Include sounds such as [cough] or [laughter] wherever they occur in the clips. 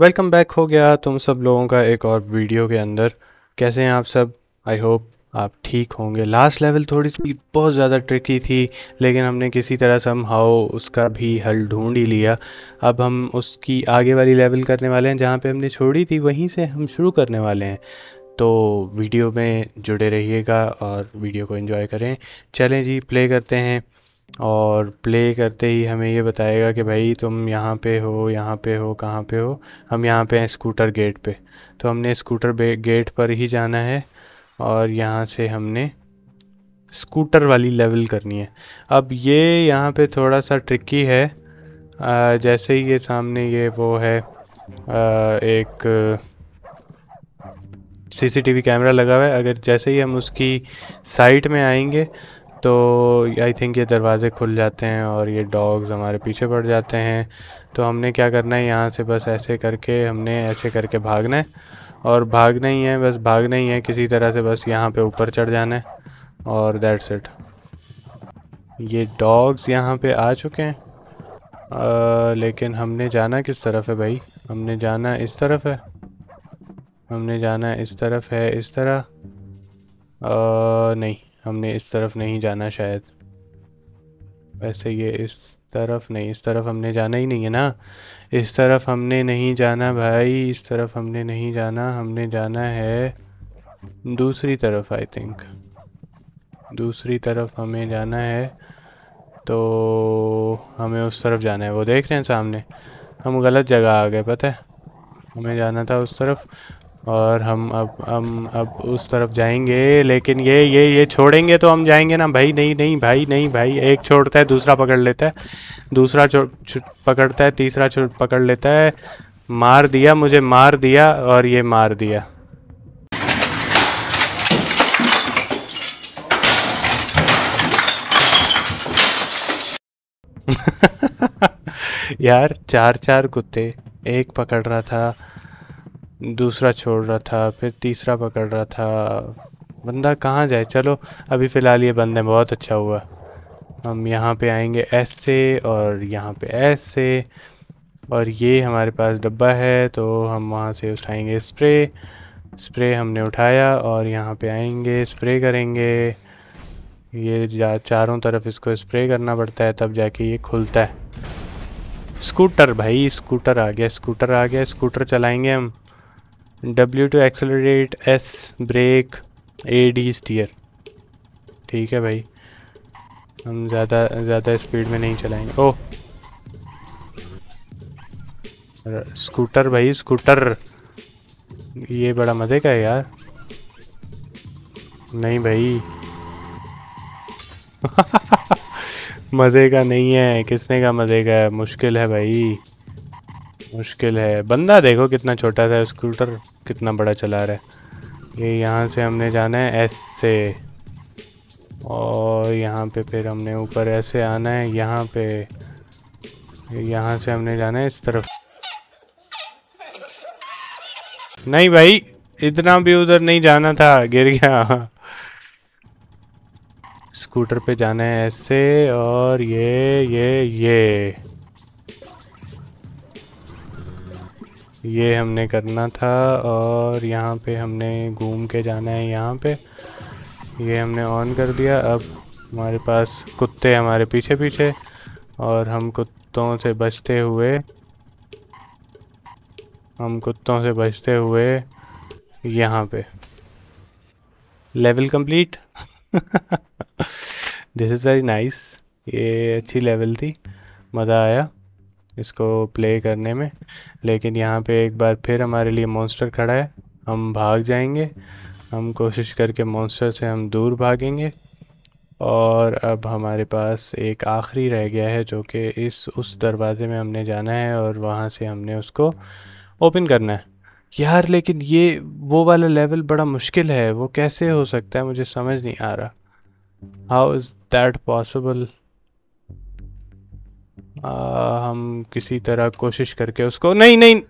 Welcome back हो गया तुम सब लोगों का एक और वीडियो के अंदर कैसे हैं आप सब आई होप आप ठीक होंगे लास्ट लेवल थोड़ी सी बहुत ज़्यादा ट्रिकी थी लेकिन हमने किसी तरह सम हाउ उसका भी हल ढूंढ ही लिया अब हम उसकी आगे वाली लेवल करने वाले हैं जहाँ पे हमने छोड़ी थी वहीं से हम शुरू करने वाले हैं तो वीडियो में जुड़े रहिएगा और वीडियो को इन्जॉय करें चलें जी प्ले करते हैं और प्ले करते ही हमें ये बताएगा कि भाई तुम यहाँ पे हो यहाँ पे हो कहाँ पे हो हम यहाँ पे हैं स्कूटर गेट पे तो हमने स्कूटर गेट पर ही जाना है और यहाँ से हमने स्कूटर वाली लेवल करनी है अब ये यहाँ पे थोड़ा सा ट्रिकी है आ, जैसे ही ये सामने ये वो है आ, एक सीसीटीवी कैमरा लगा हुआ है अगर जैसे ही हम उसकी साइट में आएंगे तो आई थिंक ये दरवाज़े खुल जाते हैं और ये डॉग्स हमारे पीछे पड़ जाते हैं तो हमने क्या करना है यहाँ से बस ऐसे करके हमने ऐसे करके भागना है और भागना ही है बस भागना ही है किसी तरह से बस यहाँ पे ऊपर चढ़ जाना है और दैट्स इट ये डॉग्स यहाँ पे आ चुके हैं आ, लेकिन हमने जाना किस तरफ है भाई हमने जाना इस तरफ है हमने जाना इस तरफ है इस तरह आ, नहीं हमने इस तरफ नहीं जाना शायद वैसे ये इस तरफ नहीं इस तरफ हमने जाना ही नहीं है ना इस तरफ हमने नहीं जाना भाई इस तरफ हमने नहीं जाना हमने जाना है दूसरी तरफ आई थिंक दूसरी तरफ हमें जाना है तो हमें उस तरफ जाना है वो देख रहे हैं सामने हम गलत जगह आ गए पता है हमें जाना था उस तरफ और हम अब हम अब उस तरफ जाएंगे लेकिन ये ये ये छोड़ेंगे तो हम जाएंगे ना भाई नहीं नहीं भाई नहीं भाई एक छोड़ता है दूसरा पकड़ लेता है दूसरा पकड़ता है तीसरा पकड़ लेता है मार दिया मुझे मार दिया और ये मार दिया [laughs] यार चार चार कुत्ते एक पकड़ रहा था दूसरा छोड़ रहा था फिर तीसरा पकड़ रहा था बंदा कहाँ जाए चलो अभी फ़िलहाल ये बंदे बहुत अच्छा हुआ हम यहाँ पे आएंगे एस से और यहाँ पे एस से और ये हमारे पास डब्बा है तो हम वहाँ से उठाएंगे स्प्रे स्प्रे हमने उठाया और यहाँ पे आएंगे स्प्रे करेंगे ये चारों तरफ इसको स्प्रे करना पड़ता है तब जाके ये खुलता है स्कूटर भाई स्कूटर आ गया स्कूटर आ गया स्कूटर चलाएंगे हम W to accelerate S brake A D steer ठीक है भाई हम ज़्यादा ज़्यादा स्पीड में नहीं चलाएंगे ओह स्कूटर भाई स्कूटर ये बड़ा मज़े का है यार नहीं भाई [laughs] मज़े का नहीं है किसने का मज़े का है मुश्किल है भाई मुश्किल है बंदा देखो कितना छोटा था स्कूटर कितना बड़ा चला रहा है ये यहाँ से हमने जाना है एस से और यहाँ पे फिर हमने ऊपर ऐसे आना है यहाँ पे यहाँ से हमने जाना है इस तरफ नहीं भाई इतना भी उधर नहीं जाना था गिर गया स्कूटर पे जाना है ऐसे और ये ये ये ये हमने करना था और यहाँ पे हमने घूम के जाना है यहाँ पे ये हमने ऑन कर दिया अब हमारे पास कुत्ते हमारे पीछे पीछे और हम कुत्तों से बचते हुए हम कुत्तों से बचते हुए यहाँ पे level complete this is very nice ये अच्छी लेवल थी मज़ा आया इसको प्ले करने में लेकिन यहाँ पे एक बार फिर हमारे लिए मॉन्स्टर खड़ा है हम भाग जाएंगे हम कोशिश करके मॉन्स्टर से हम दूर भागेंगे और अब हमारे पास एक आखिरी रह गया है जो कि इस उस दरवाज़े में हमने जाना है और वहाँ से हमने उसको ओपन करना है यार लेकिन ये वो वाला लेवल बड़ा मुश्किल है वो कैसे हो सकता है मुझे समझ नहीं आ रहा हाउ इज़ दैट पॉसिबल आ, हम किसी तरह कोशिश करके उसको नहीं नहीं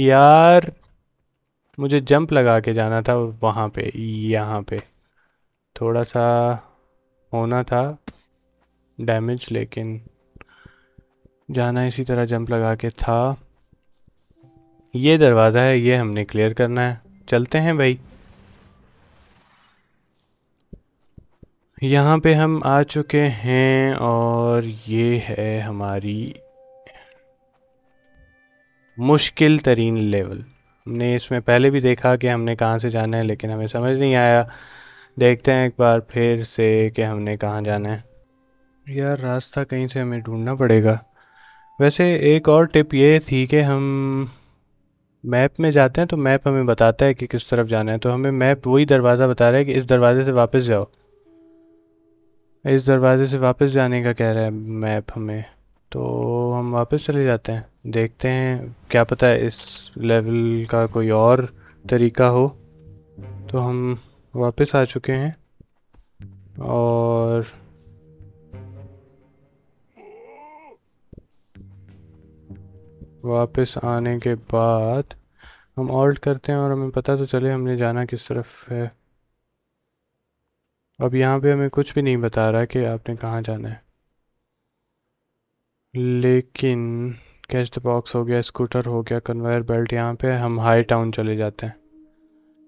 यार मुझे जंप लगा के जाना था वहाँ पे यहाँ पे थोड़ा सा होना था डैमेज लेकिन जाना इसी तरह जंप लगा के था ये दरवाज़ा है ये हमने क्लियर करना है चलते हैं भाई यहाँ पे हम आ चुके हैं और ये है हमारी मुश्किल तरीन लेवल हमने इसमें पहले भी देखा कि हमने कहाँ से जाना है लेकिन हमें समझ नहीं आया देखते हैं एक बार फिर से कि हमने कहाँ जाना है यार रास्ता कहीं से हमें ढूंढना पड़ेगा वैसे एक और टिप ये थी कि हम मैप में जाते हैं तो मैप हमें बताता है कि किस तरफ जाना है तो हमें मैप वही दरवाज़ा बता रहा है कि इस दरवाज़े से वापस जाओ इस दरवाज़े से वापस जाने का कह रहा है मैप हमें तो हम वापस चले जाते हैं देखते हैं क्या पता है इस लेवल का कोई और तरीका हो तो हम वापस आ चुके हैं और वापस आने के बाद हम ऑल्ट करते हैं और हमें पता तो चले हमने जाना किस तरफ है अब यहाँ पे हमें कुछ भी नहीं बता रहा कि आपने कहाँ जाना है लेकिन कैच द बॉक्स हो गया स्कूटर हो गया कन्वेयर बेल्ट यहाँ पे हम हाई टाउन चले जाते हैं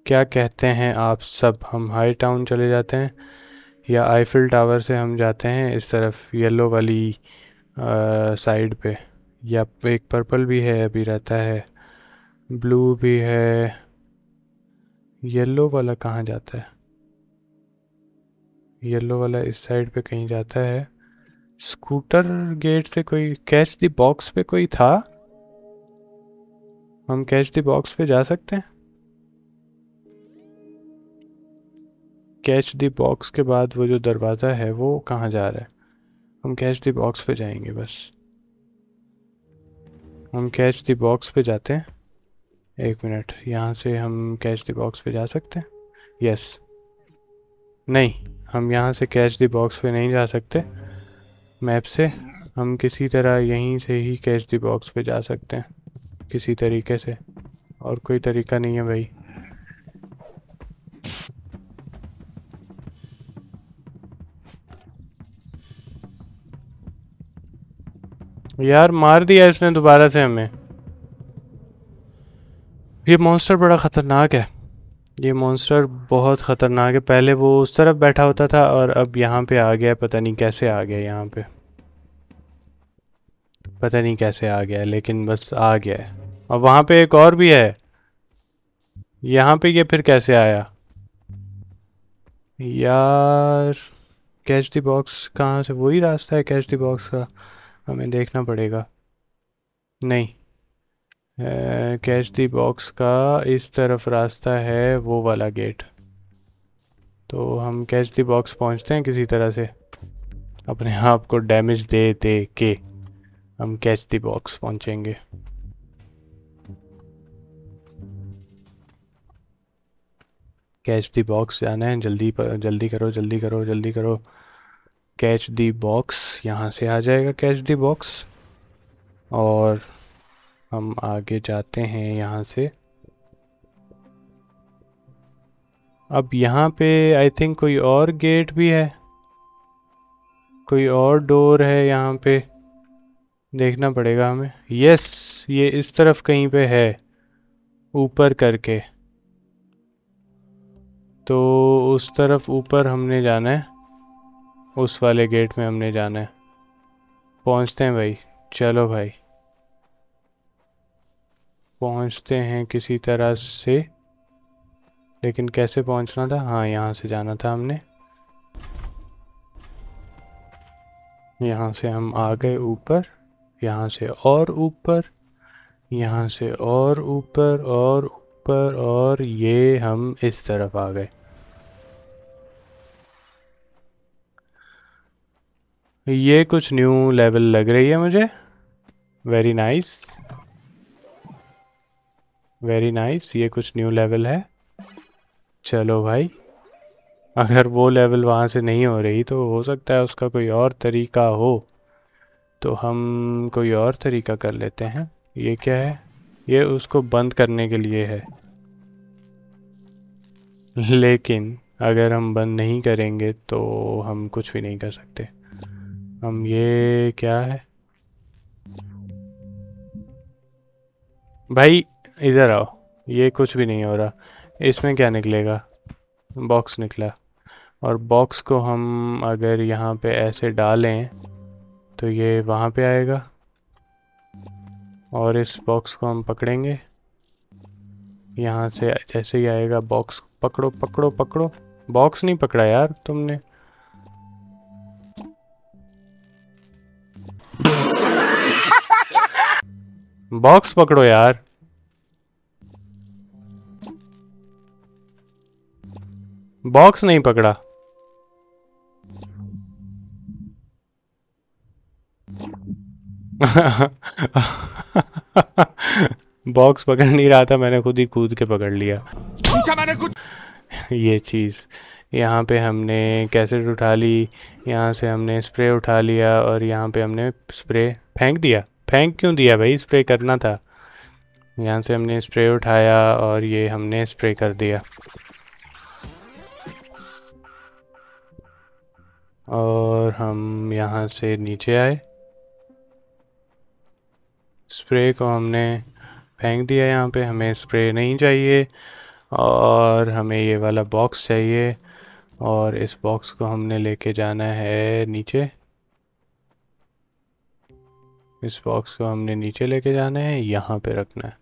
क्या कहते हैं आप सब हम हाई टाउन चले जाते हैं या आईफिल टावर से हम जाते हैं इस तरफ येलो वाली साइड पे या एक पर्पल भी है अभी रहता है ब्लू भी है येलो वाला कहाँ जाता है येलो वाला इस साइड पे कहीं जाता है स्कूटर गेट से कोई कैच दी बॉक्स पे कोई था हम कैच दी बॉक्स पे जा सकते हैं कैच दी बॉक्स के बाद वो जो दरवाज़ा है वो कहाँ जा रहा है हम कैच दी बॉक्स पे जाएंगे बस हम कैच दी बॉक्स पे जाते हैं एक मिनट यहाँ से हम कैच दी बॉक्स पे जा सकते हैं यस नहीं हम यहाँ से कैच द बॉक्स पे नहीं जा सकते मैप से हम किसी तरह यहीं से ही कैच दी बॉक्स पे जा सकते हैं किसी तरीके से और कोई तरीका नहीं है भाई यार मार दिया इसने दोबारा से हमें ये मॉन्स्टर बड़ा खतरनाक है ये मॉन्स्टर बहुत ख़तरनाक है पहले वो उस तरफ बैठा होता था और अब यहाँ पे आ गया पता नहीं कैसे आ गया यहाँ पे पता नहीं कैसे आ गया लेकिन बस आ गया है और वहाँ पे एक और भी है यहाँ पे ये फिर कैसे आया यार कैच दी बॉक्स कहाँ से वही रास्ता है कैच दी बॉक्स का हमें देखना पड़ेगा नहीं कैच दी बॉक्स का इस तरफ रास्ता है वो वाला गेट तो हम कैच दी बॉक्स पहुंचते हैं किसी तरह से अपने आप हाँ को डैमेज दे दे के हम कैच दी बॉक्स पहुंचेंगे कैच दी बॉक्स जाना है जल्दी पर, जल्दी करो जल्दी करो जल्दी करो कैच दी बॉक्स यहाँ से आ जाएगा कैच दी बॉक्स और हम आगे जाते हैं यहाँ से अब यहाँ पे आई थिंक कोई और गेट भी है कोई और डोर है यहाँ पे देखना पड़ेगा हमें यस ये इस तरफ कहीं पे है ऊपर करके तो उस तरफ ऊपर हमने जाना है उस वाले गेट में हमने जाना है पहुँचते हैं भाई चलो भाई पहुंचते हैं किसी तरह से लेकिन कैसे पहुंचना था हाँ यहाँ से जाना था हमने यहाँ से हम आ गए ऊपर यहाँ से और ऊपर यहाँ से और ऊपर और ऊपर और ये हम इस तरफ आ गए ये कुछ न्यू लेवल लग रही है मुझे very nice nice. Very nice ये कुछ न्यू लेवल है चलो भाई अगर वो लेवल वहाँ से नहीं हो रही तो हो सकता है उसका कोई और तरीका हो तो हम कोई और तरीका कर लेते हैं ये क्या है ये उसको बंद करने के लिए है लेकिन अगर हम बंद नहीं करेंगे तो हम कुछ भी नहीं कर सकते हम ये क्या है भाई इधर आओ ये कुछ भी नहीं हो रहा इसमें क्या निकलेगा बॉक्स निकला और बॉक्स को हम अगर यहाँ पे ऐसे डालें तो ये वहाँ पे आएगा और इस बॉक्स को हम पकड़ेंगे यहाँ से जैसे ही आएगा बॉक्स पकड़ो पकड़ो पकड़ो बॉक्स नहीं पकड़ा यार तुमने बॉक्स पकड़ो यार बॉक्स नहीं पकड़ा बॉक्स पकड़ नहीं रहा था मैंने खुद ही कूद के पकड़ लिया मैंने कुछ ये चीज़ यहाँ पे हमने कैसेट उठा ली यहाँ से हमने स्प्रे उठा लिया और यहाँ पे हमने स्प्रे फेंक दिया फेंक क्यों दिया भाई स्प्रे करना था यहाँ से हमने स्प्रे उठाया और ये हमने स्प्रे कर दिया और हम यहाँ से नीचे आए स्प्रे को हमने फेंक दिया यहाँ पे हमें स्प्रे नहीं चाहिए और हमें ये वाला बॉक्स चाहिए और इस बॉक्स को हमने लेके जाना है नीचे इस बॉक्स को हमने नीचे लेके जाना है यहाँ पे रखना है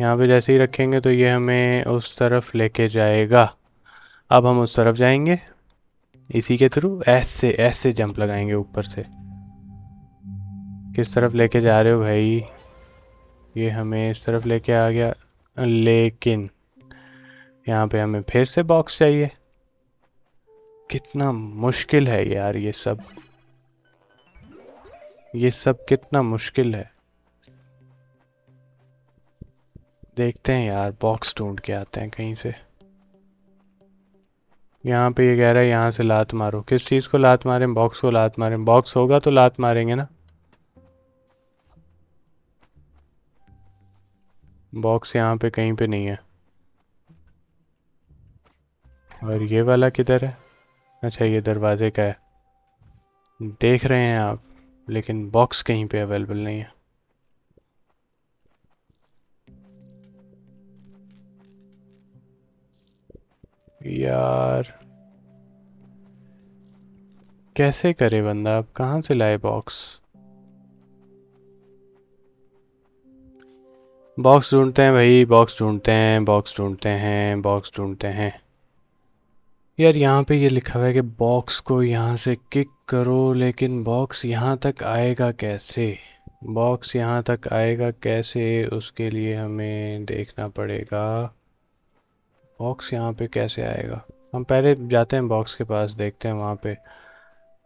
यहाँ पे जैसे ही रखेंगे तो ये हमें उस तरफ लेके जाएगा अब हम उस तरफ जाएंगे इसी के थ्रू ऐसे से से जंप लगाएंगे ऊपर से किस तरफ लेके जा रहे हो भाई ये हमें इस तरफ लेके आ गया लेकिन यहाँ पे हमें फिर से बॉक्स चाहिए कितना मुश्किल है यार ये सब ये सब कितना मुश्किल है देखते हैं यार बॉक्स ढूंढ के आते हैं कहीं से यहाँ पे ये कह रहा है यहाँ से लात मारो किस चीज़ को लात मारें बॉक्स को लात मारें बॉक्स होगा तो लात मारेंगे ना बॉक्स यहाँ पे कहीं पे नहीं है और ये वाला किधर है अच्छा ये दरवाजे का है देख रहे हैं आप लेकिन बॉक्स कहीं पे अवेलेबल नहीं है यार कैसे करे बंदा अब कहाँ से लाए बॉक्स बॉक्स ढूंढते हैं भाई बॉक्स ढूंढते हैं बॉक्स ढूंढते हैं बॉक्स ढूंढते हैं यार यहाँ पे ये लिखा हुआ है कि बॉक्स को यहाँ से किक करो लेकिन बॉक्स यहाँ तक आएगा कैसे बॉक्स यहाँ तक आएगा कैसे उसके लिए हमें देखना पड़ेगा बॉक्स यहाँ पे कैसे आएगा हम पहले जाते हैं बॉक्स के पास देखते हैं वहाँ पे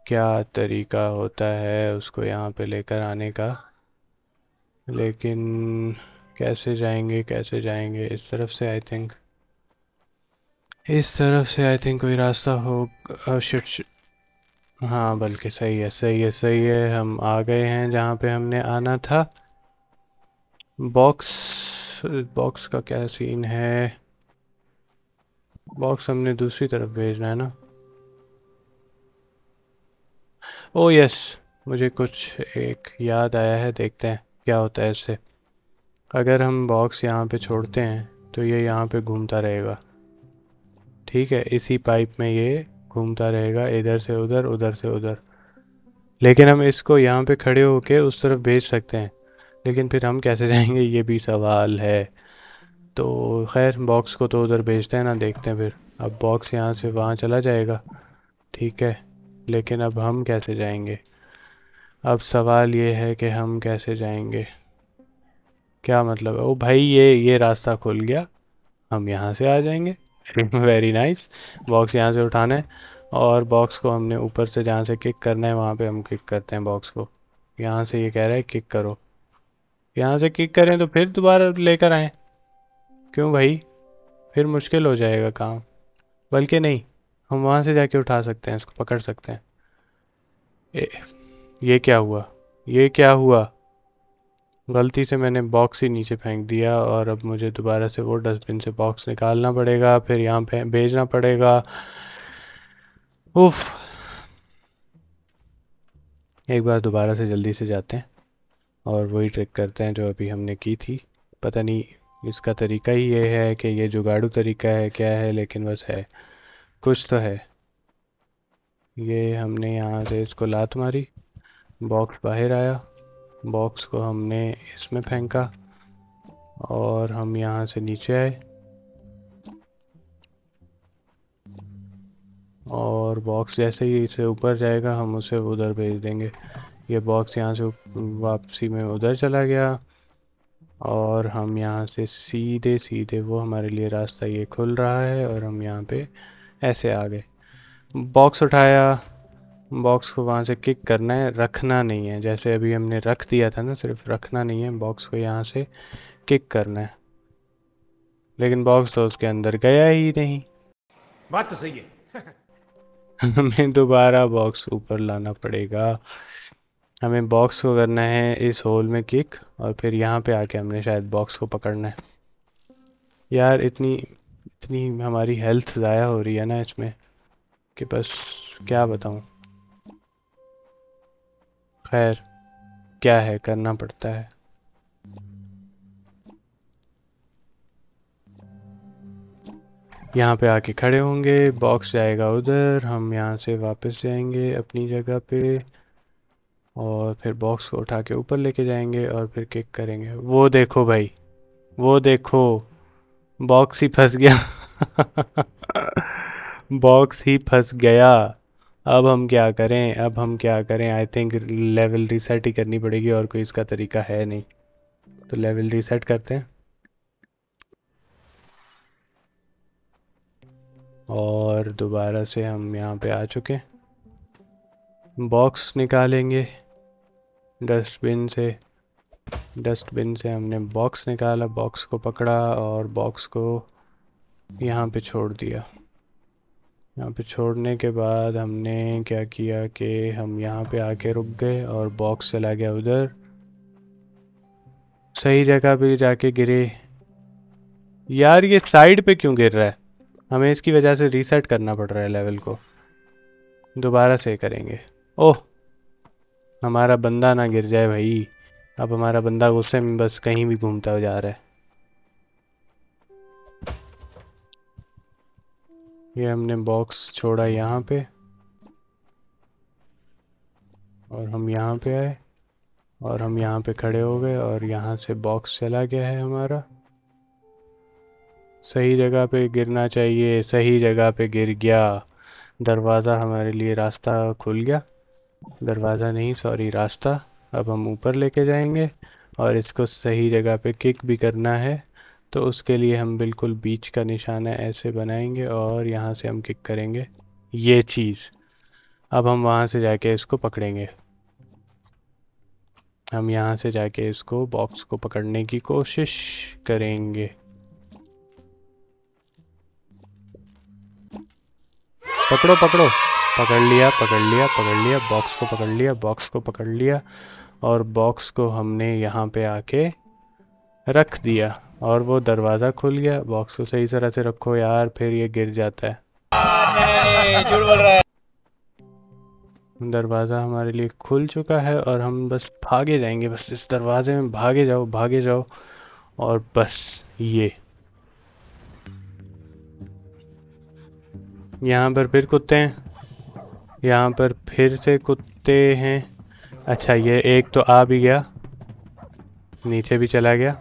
क्या तरीका होता है उसको यहाँ पे लेकर आने का लेकिन कैसे जाएंगे कैसे जाएंगे इस तरफ से आई थिंक इस तरफ से आई थिंक कोई रास्ता हो शिट, हाँ बल्कि सही है सही है सही है हम आ गए हैं जहाँ पे हमने आना था बॉक्स बॉक्स का क्या सीन है बॉक्स हमने दूसरी तरफ भेजना है ना ओ oh, यस मुझे कुछ एक याद आया है देखते हैं क्या होता है इससे अगर हम बॉक्स यहाँ पे छोड़ते हैं तो ये यहाँ पे घूमता रहेगा ठीक है इसी पाइप में ये घूमता रहेगा इधर से उधर उधर से उधर लेकिन हम इसको यहाँ पे खड़े होके उस तरफ भेज सकते हैं लेकिन फिर हम कैसे जाएंगे ये भी सवाल है तो खैर बॉक्स को तो उधर भेजते हैं ना देखते हैं फिर अब बॉक्स यहाँ से वहाँ चला जाएगा ठीक है लेकिन अब हम कैसे जाएंगे अब सवाल ये है कि हम कैसे जाएंगे क्या मतलब है ओ भाई ये ये रास्ता खुल गया हम यहाँ से आ जाएंगे वेरी नाइस बॉक्स यहाँ से उठाना है और बॉक्स को हमने ऊपर से जहाँ से किक करना है वहाँ पे हम किक करते हैं बॉक्स को यहाँ से ये कह रहा है किक करो यहाँ से किक करें तो फिर दोबारा लेकर आएँ क्यों भाई फिर मुश्किल हो जाएगा काम बल्कि नहीं हम वहाँ से जाके उठा सकते हैं इसको पकड़ सकते हैं ए, ये क्या हुआ ये क्या हुआ गलती से मैंने बॉक्स ही नीचे फेंक दिया और अब मुझे दोबारा से वो डस्टबिन से बॉक्स निकालना पड़ेगा फिर यहाँ पे भेजना पड़ेगा उफ एक बार दोबारा से जल्दी से जाते हैं और वही ट्रिक करते हैं जो अभी हमने की थी पता नहीं इसका तरीका ही ये है कि ये जुगाड़ू तरीका है क्या है लेकिन बस है कुछ तो है ये हमने यहाँ से इसको लात मारी बॉक्स बाहर आया बॉक्स को हमने इसमें फेंका और हम यहाँ से नीचे आए और बॉक्स जैसे ही इसे ऊपर जाएगा हम उसे उधर भेज देंगे ये बॉक्स यहाँ से वापसी में उधर चला गया और हम यहाँ से सीधे सीधे वो हमारे लिए रास्ता ये खुल रहा है और हम यहाँ पे ऐसे आ गए बॉक्स उठाया बॉक्स को वहाँ से किक करना है रखना नहीं है जैसे अभी हमने रख दिया था ना सिर्फ रखना नहीं है बॉक्स को यहाँ से किक करना है लेकिन बॉक्स तो उसके अंदर गया ही नहीं बात तो सही है [laughs] हमें दोबारा बॉक्स ऊपर लाना पड़ेगा हमें बॉक्स को करना है इस होल में किक और फिर यहाँ पे आके हमने शायद बॉक्स को पकड़ना है यार इतनी इतनी हमारी हेल्थ ज़ाया हो रही है ना इसमें कि बस क्या बताऊँ खैर क्या है करना पड़ता है यहाँ पे आके खड़े होंगे बॉक्स जाएगा उधर हम यहाँ से वापस जाएंगे अपनी जगह पे और फिर बॉक्स को उठा के ऊपर लेके जाएंगे और फिर किक करेंगे वो देखो भाई वो देखो बॉक्स ही फंस गया बॉक्स [laughs] ही फंस गया अब हम क्या करें अब हम क्या करें आई थिंक लेवल रीसेट ही करनी पड़ेगी और कोई इसका तरीका है नहीं तो लेवल रीसेट करते हैं और दोबारा से हम यहाँ पे आ चुके बॉक्स निकालेंगे डस्टबिन से डस्टबिन से हमने बॉक्स निकाला बॉक्स को पकड़ा और बॉक्स को यहाँ पे छोड़ दिया यहाँ पे छोड़ने के बाद हमने क्या किया कि हम यहाँ पे आके रुक गए और बॉक्स चला गया उधर सही जगह पे जाके गिरे यार ये साइड पे क्यों गिर रहा है हमें इसकी वजह से रीसेट करना पड़ रहा है लेवल को दोबारा से करेंगे ओह हमारा बंदा ना गिर जाए भाई अब हमारा बंदा गुस्से में बस कहीं भी घूमता हुआ जा रहा है ये हमने बॉक्स छोड़ा यहाँ पे और हम यहाँ पे आए और हम यहाँ पे खड़े हो गए और यहाँ से बॉक्स चला गया है हमारा सही जगह पे गिरना चाहिए सही जगह पे गिर गया दरवाज़ा हमारे लिए रास्ता खुल गया दरवाज़ा नहीं सॉरी रास्ता अब हम ऊपर लेके जाएंगे और इसको सही जगह पे किक भी करना है तो उसके लिए हम बिल्कुल बीच का निशाना ऐसे बनाएंगे और यहाँ से हम किक करेंगे ये चीज़ अब हम वहाँ से जाके इसको पकड़ेंगे हम यहाँ से जाके इसको बॉक्स को पकड़ने की कोशिश करेंगे पकड़ो पकड़ो पकड़ लिया पकड़ लिया पकड़ लिया बॉक्स को पकड़ लिया बॉक्स को पकड़ लिया और बॉक्स को हमने यहाँ पे आके रख दिया और वो दरवाज़ा खुल गया बॉक्स को सही तरह से रखो यार फिर ये गिर जाता है दरवाज़ा हमारे लिए खुल चुका है और हम बस भागे जाएंगे बस इस दरवाजे में भागे जाओ भागे जाओ और बस ये यहाँ पर फिर कुत्ते हैं यहाँ पर फिर से कुत्ते हैं अच्छा ये एक तो आ भी गया नीचे भी चला गया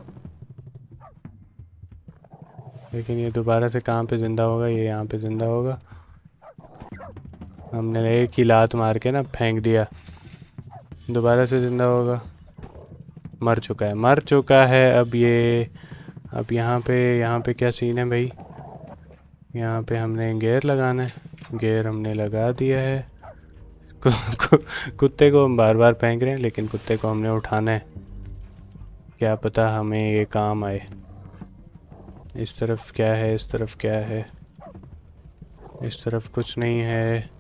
लेकिन ये दोबारा से कहाँ पे ज़िंदा होगा ये यहाँ पे ज़िंदा होगा हमने एक ही लात मार के ना फेंक दिया दोबारा से ज़िंदा होगा मर चुका है मर चुका है अब ये अब यहाँ पे यहाँ पे क्या सीन है भाई यहाँ पे हमने गेयर लगाना है गेयर हमने लगा दिया है कुत्ते को हम बार बार फेंक रहे हैं लेकिन कुत्ते को हमने उठाना है क्या पता हमें ये काम आए इस तरफ क्या है इस तरफ क्या है इस तरफ कुछ नहीं है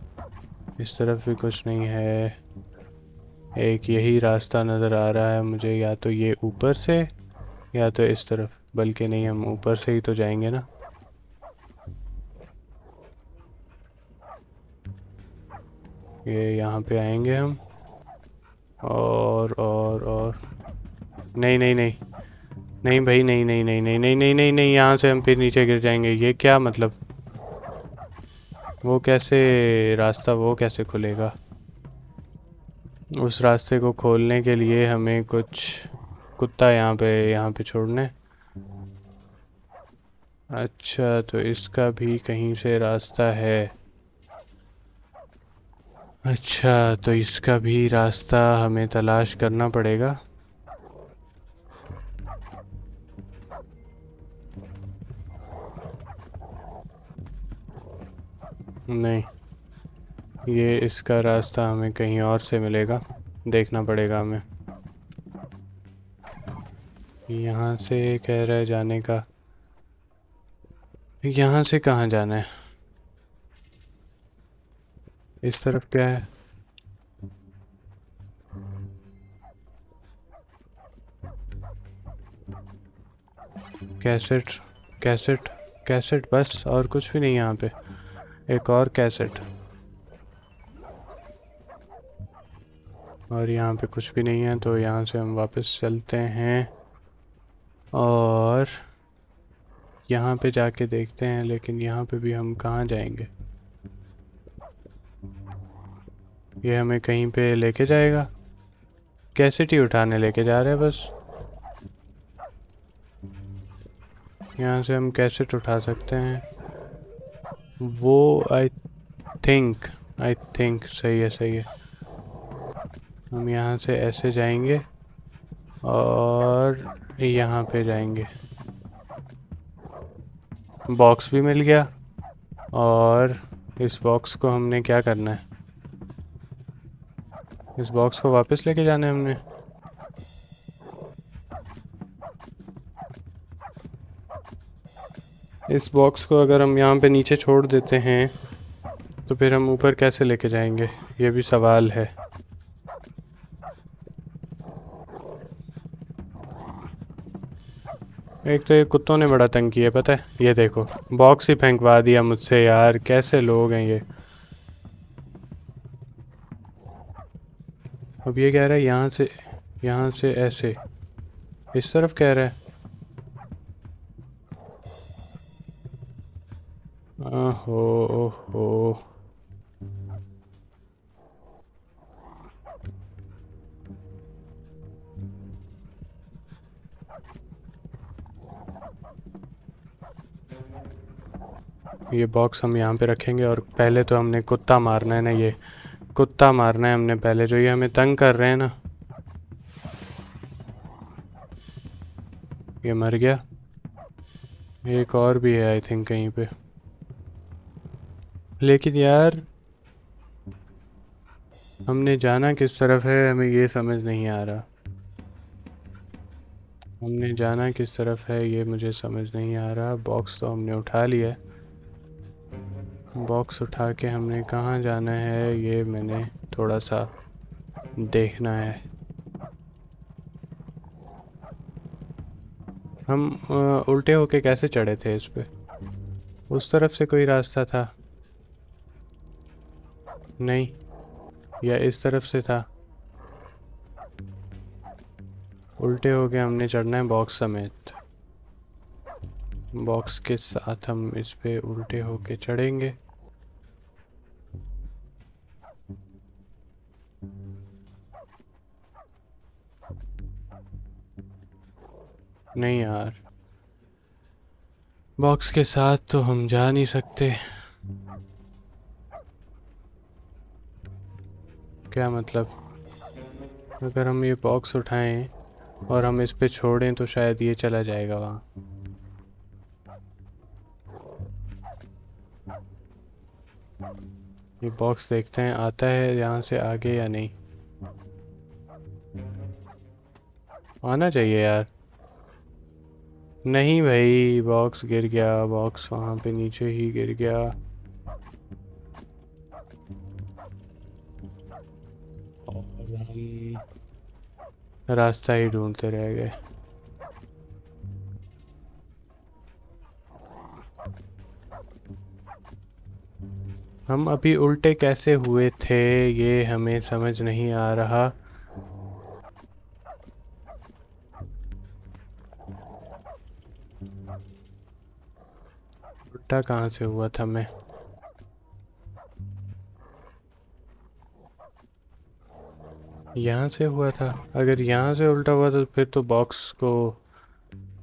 इस तरफ भी कुछ नहीं है एक यही रास्ता नज़र आ रहा है मुझे या तो ये ऊपर से या तो इस तरफ बल्कि नहीं हम ऊपर से ही तो जाएंगे ना ये यहाँ पे आएंगे हम और और और नहीं नहीं नहीं नहीं भाई नहीं नहीं नहीं नहीं नहीं नहीं नहीं नहीं यहाँ से हम फिर नीचे गिर जाएंगे ये क्या मतलब वो कैसे रास्ता वो कैसे खुलेगा उस रास्ते को खोलने के लिए हमें कुछ कुत्ता यहाँ पे यहाँ पे छोड़ने अच्छा तो इसका भी कहीं से रास्ता है अच्छा तो इसका भी रास्ता हमें तलाश करना पड़ेगा नहीं ये इसका रास्ता हमें कहीं और से मिलेगा देखना पड़ेगा हमें यहाँ से कह रहा है जाने का यहाँ से कहाँ जाना है इस तरफ क्या है कैसेट कैसेट कैसेट बस और कुछ भी नहीं यहाँ पे एक और कैसेट और यहाँ पे कुछ भी नहीं है तो यहाँ से हम वापस चलते हैं और यहाँ पे जाके देखते हैं लेकिन यहाँ पे भी हम कहाँ जाएंगे ये हमें कहीं पे लेके जाएगा कैसेटी उठाने लेके जा रहे हैं बस यहाँ से हम कैसेट उठा सकते हैं वो आई थिंक आई थिंक सही है सही है हम यहाँ से ऐसे जाएंगे और यहाँ पे जाएंगे बॉक्स भी मिल गया और इस बॉक्स को हमने क्या करना है इस बॉक्स को वापस लेके जाने हमने इस बॉक्स को अगर हम यहाँ पे नीचे छोड़ देते हैं तो फिर हम ऊपर कैसे लेके जाएंगे ये भी सवाल है एक तो ये कुत्तों ने बड़ा तंग किया पता है ये देखो बॉक्स ही फेंकवा दिया मुझसे यार कैसे लोग हैं ये अब ये कह रहा है यहाँ से यहाँ से ऐसे इस तरफ कह रहा है हो हो ये बॉक्स हम यहाँ पे रखेंगे और पहले तो हमने कुत्ता मारना है ना ये कुत्ता मारना है हमने पहले जो ये हमें तंग कर रहे हैं ना ये मर गया एक और भी है आई थिंक कहीं पे लेकिन यार हमने जाना किस तरफ है हमें ये समझ नहीं आ रहा हमने जाना किस तरफ है ये मुझे समझ नहीं आ रहा बॉक्स तो हमने उठा लिया है बॉक्स उठा के हमने कहाँ जाना है ये मैंने थोड़ा सा देखना है हम उल्टे होके कैसे चढ़े थे इस पर उस तरफ से कोई रास्ता था नहीं या इस तरफ से था उल्टे होके हमने चढ़ना है बॉक्स समेत बॉक्स के साथ हम इस पर उल्टे होके चढ़ेंगे नहीं यार बॉक्स के साथ तो हम जा नहीं सकते क्या मतलब अगर हम ये बॉक्स उठाएं और हम इस पे छोड़ें तो शायद ये चला जाएगा वहाँ ये बॉक्स देखते हैं आता है यहाँ से आगे या नहीं आना चाहिए यार नहीं भाई बॉक्स गिर गया बॉक्स वहाँ पे नीचे ही गिर गया रास्ता ही ढूंढते रह गए हम अभी उल्टे कैसे हुए थे ये हमें समझ नहीं आ रहा पता कहाँ से हुआ था मैं यहाँ से हुआ था अगर यहाँ से उल्टा हुआ तो फिर तो बॉक्स को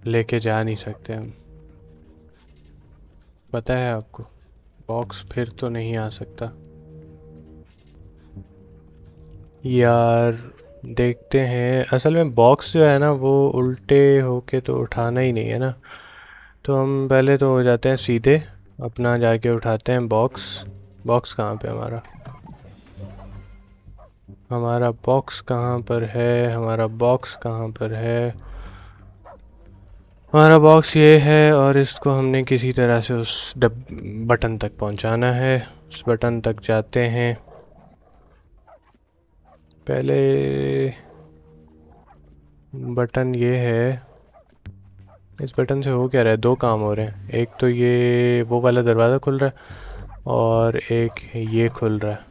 लेके जा नहीं सकते हम पता है आपको बॉक्स फिर तो नहीं आ सकता यार देखते हैं असल में बॉक्स जो है ना वो उल्टे होके तो उठाना ही नहीं है ना तो हम पहले तो हो जाते हैं सीधे अपना जाके उठाते हैं बॉक्स बॉक्स कहाँ पे हमारा हमारा बॉक्स कहाँ पर है हमारा बॉक्स कहाँ पर है हमारा बॉक्स ये है और इसको हमने किसी तरह से उस डब बटन तक पहुंचाना है उस बटन तक जाते हैं पहले बटन ये है इस बटन से हो क्या रहा है दो काम हो रहे हैं एक तो ये वो वाला दरवाज़ा खुल रहा है और एक ये खुल रहा है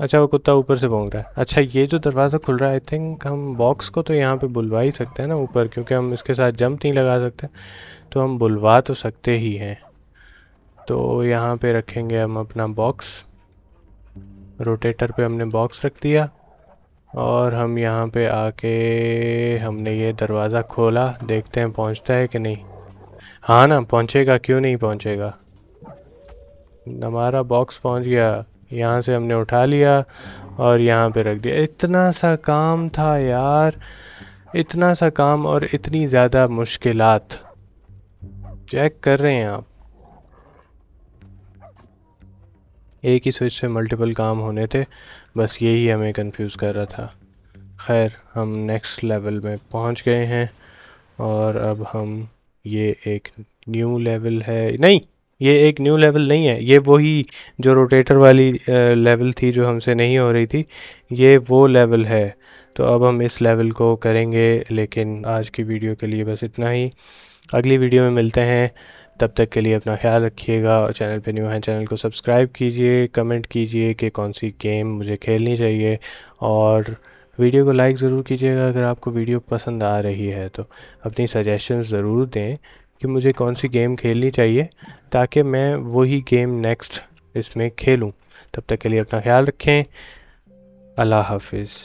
अच्छा वो कुत्ता ऊपर से भोंग रहा है अच्छा ये जो दरवाज़ा खुल रहा है आई थिंक हम बॉक्स को तो यहाँ पे बुलवा ही सकते हैं ना ऊपर क्योंकि हम इसके साथ जंप नहीं लगा सकते तो हम बुलवा तो सकते ही हैं तो यहाँ पे रखेंगे हम अपना बॉक्स रोटेटर पे हमने बॉक्स रख दिया और हम यहाँ पे आके हमने ये दरवाज़ा खोला देखते हैं पहुँचता है कि नहीं हाँ ना पहुँचेगा क्यों नहीं पहुँचेगा हमारा बॉक्स पहुँच गया यहाँ से हमने उठा लिया और यहाँ पे रख दिया इतना सा काम था यार इतना सा काम और इतनी ज़्यादा मुश्किलात चेक कर रहे हैं आप एक ही स्विच से मल्टीपल काम होने थे बस यही हमें कंफ्यूज कर रहा था खैर हम नेक्स्ट लेवल में पहुंच गए हैं और अब हम ये एक न्यू लेवल है नहीं ये एक न्यू लेवल नहीं है ये वही जो रोटेटर वाली लेवल थी जो हमसे नहीं हो रही थी ये वो लेवल है तो अब हम इस लेवल को करेंगे लेकिन आज की वीडियो के लिए बस इतना ही अगली वीडियो में मिलते हैं तब तक के लिए अपना ख्याल रखिएगा और चैनल पे न्यू है चैनल को सब्सक्राइब कीजिए कमेंट कीजिए कि कौन सी गेम मुझे खेलनी चाहिए और वीडियो को लाइक ज़रूर कीजिएगा अगर आपको वीडियो पसंद आ रही है तो अपनी सजेशन ज़रूर दें कि मुझे कौन सी गेम खेलनी चाहिए ताकि मैं वही गेम नेक्स्ट इसमें खेलूँ तब तक के लिए अपना ख्याल रखें अल्लाह हाफिज़